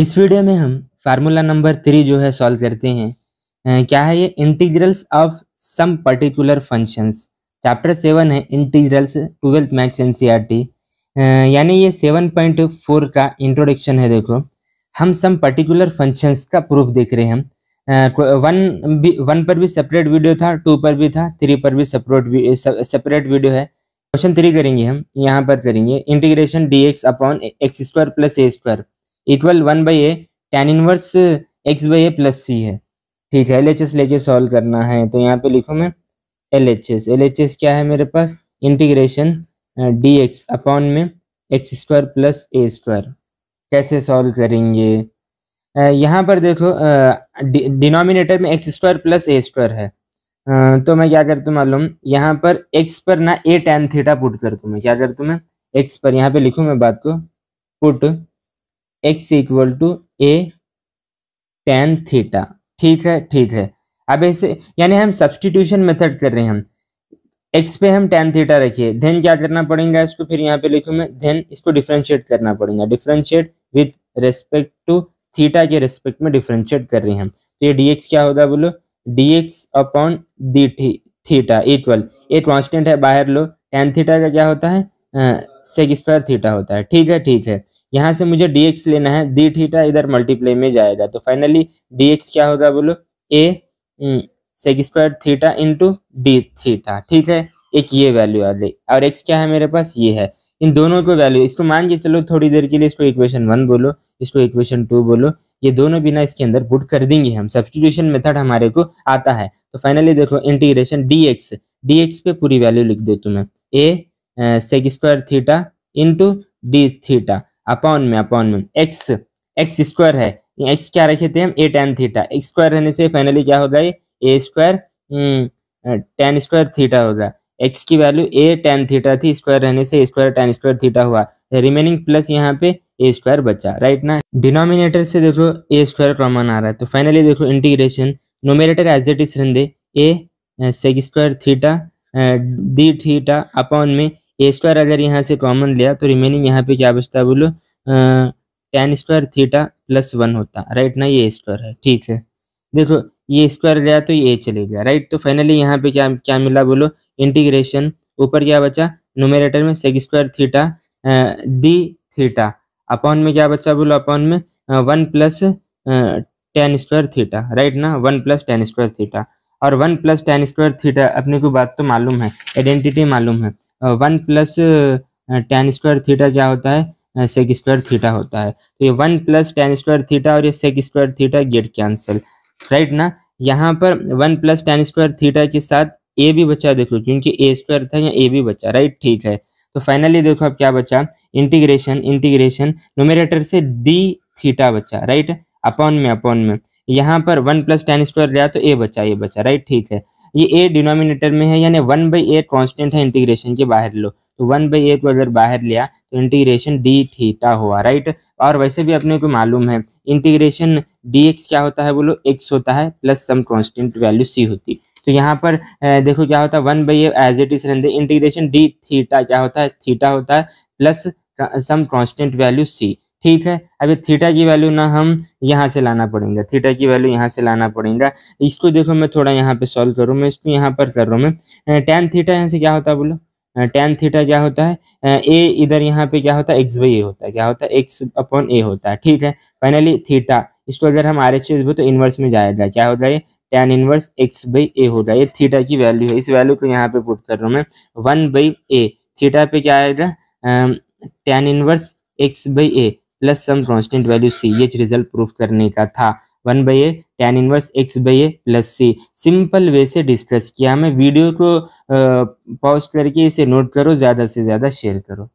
इस वीडियो में हम फार्मूला नंबर थ्री जो है सॉल्व करते हैं क्या है ये integrals of some particular functions chapter seven है इंटीग्रल्स ट्वेल्थ मैथ्स एनसीईआरटी यानी ये सेवन पॉइंट फोर का इंट्रोडक्शन है देखो हम सम पर्टिकुलर फंक्शंस का प्रूफ देख रहे हैं वन भी वन पर भी सेपरेट वीडियो था टू पर भी था थ्री पर भी सेपरेट सेपरेट वीडियो है क्वेश्चन थ्री करेंगे हम यहाँ पर करेंगे integration D X upon X square plus A square equal one by A tan inverse X by A plus C है ठीक है एल एच एस लेके सॉल्व करना है तो यहाँ पे लिखो मैं L H S L H S क्या है मेरे पास इंटीग्रेशन डी एक्स अपॉन में X square plus A square कैसे सॉल्व करेंगे uh, यहाँ पर देखो डिनोमिनेटर uh, में X square plus A square है uh, तो मैं क्या करता हूँ मालूम यहाँ पर एक्स पर ना ए टेन थीटा पुट करता हूँ मैं क्या करता हूँ मैं एक्स पर यहाँ पे लिखूँ मैं बात को put X equal to A tan theta ठीक है ठीक है अब ऐसे यानी हम सब्सटीट्यूशन मेथड कर रहे हैं हम एक्स पे हम टेन थीटा रखिए देन क्या करना पड़ेगा इसको फिर यहाँ पे लिखू मैं देन इसको डिफ्रेंशिएट करना पड़ेगा differentiate with respect to theta के रेस्पेक्ट में डिफ्रेंशिएट कर रहे हैं हम तो ये डी क्या होगा बोलो D X upon D theta equal ये कॉन्स्टेंट है बाहर लो टेन थीटा का क्या होता है सेक स्क्वायर थीटा होता है ठीक है ठीक है यहाँ से मुझे डी एक्स लेना है डी थीटा इधर मल्टीप्लाई में जाएगा तो फाइनली डी एक्स क्या होगा बोलो A sec square theta into D theta ठीक है एक ये वैल्यू आ गई और एक्स क्या है मेरे पास ये है इन दोनों को वैल्यू इसको मान के चलो थोड़ी देर के लिए इसको इक्वेशन वन बोलो इसको इक्वेशन टू बोलो ये दोनों बिना इसके अंदर पुट कर देंगे हम सब्सटीट्यूशन मेथड हमारे को आता है तो फाइनली देखो integration D X D X पे पूरी वैल्यू लिख दे तुम्हें A sec square theta into D theta upon में अपॉन में एक्स एक्स स्क्वायर है एक्स क्या रखे थे हम A tan theta X square रहने से फाइनली क्या होगा ये A square tan square theta होगा एक्स की वैल्यू ए टेन थीटा थी स्क्वायर रहने से स्क्वायर टेन स्क्वायर थीटा हुआ रिमेनिंग प्लस यहाँ पे ए स्क्वायर बचा राइट ना डिनोमिनेटर से देखो ए स्क्वायर कॉमन आ रहा है तो फाइनली देखो integration numerator as it is रहने दे A sec square theta D theta upon में ए स्क्वायर अगर यहाँ से कॉमन लिया तो रिमेनिंग यहाँ पे क्या बचता है बोलो tan square theta plus one होता राइट ना ये स्क्वायर है ठीक है देखो ये स्क्वायर गया तो ये चले गया राइट तो फाइनली यहाँ पे क्या क्या मिला बोलो इंटीग्रेशन ऊपर क्या बचा नोमिनेटर में sec square theta D theta upon में क्या बचा बोलो अपॉन में one plus tan square theta right ना one plus tan square theta और one plus tan square theta अपने को बात तो मालूम है आइडेंटिटी मालूम है one plus tan square theta क्या होता है सेक स्क्वायर थीटा होता है तो ये one plus tan square theta और ये sec square theta get cancel right ना यहाँ पर one plus tan square theta के साथ ए भी बचा देखो क्योंकि ए स्क्वायर था या ए भी बचा राइट ठीक है तो फाइनली देखो अब क्या बचा इंटीग्रेशन इंटीग्रेशन नोमिनेटर से डी थीटा बचा राइट अपॉन में अपॉन में यहाँ पर वन प्लस टेन स्क्वायर लिया तो ए बचा ये बचा राइट ठीक है ये ए डिनोमिनेटर में है यानी वन बाई ए कॉन्स्टेंट है इंटीग्रेशन के बाहर लो तो वन बाई ए को अगर बाहर लिया तो इंटीग्रेशन डी थीटा हुआ राइट और वैसे भी अपने को मालूम है इंटीग्रेशन डी एक्स क्या होता है बोलो एक्स होता है plus some constant value C होती तो यहाँ पर देखो क्या होता है one by as it is रहते इंटीग्रेशन डी थीटा क्या होता है थीटा होता है plus some constant value C ठीक है अभी थीटा की वैल्यू ना हम यहाँ से लाना पड़ेगा थीटा की वैल्यू यहाँ से लाना पड़ेगा इसको देखो मैं थोड़ा यहाँ पे सॉल्व करूँ मैं इसको यहाँ पर कर रहा हूँ मैं टेन थीटा यहाँ से क्या होता है बोलो टेन थीटा क्या होता है ए इधर यहाँ पे क्या होता है एक्स बाई ए होता है क्या होता है एक्स अपॉन ए होता है ठीक है फाइनली थीटा इसको अगर हम आर एच एस तो इन्वर्स में जाएगा क्या होता है tan inverse X by A होगा ये थीटा की वैल्यू है इस वैल्यू को यहाँ पे पुट कर रहा हूँ मैं वन बाई ए थीटा पे क्या आएगा tan inverse X by A plus some constant value C ये रिजल्ट प्रूफ करने का था one by A tan inverse X by A plus C simple way से डिस्कस किया हमें वीडियो को पॉज करके इसे नोट करो ज़्यादा से ज़्यादा शेयर करो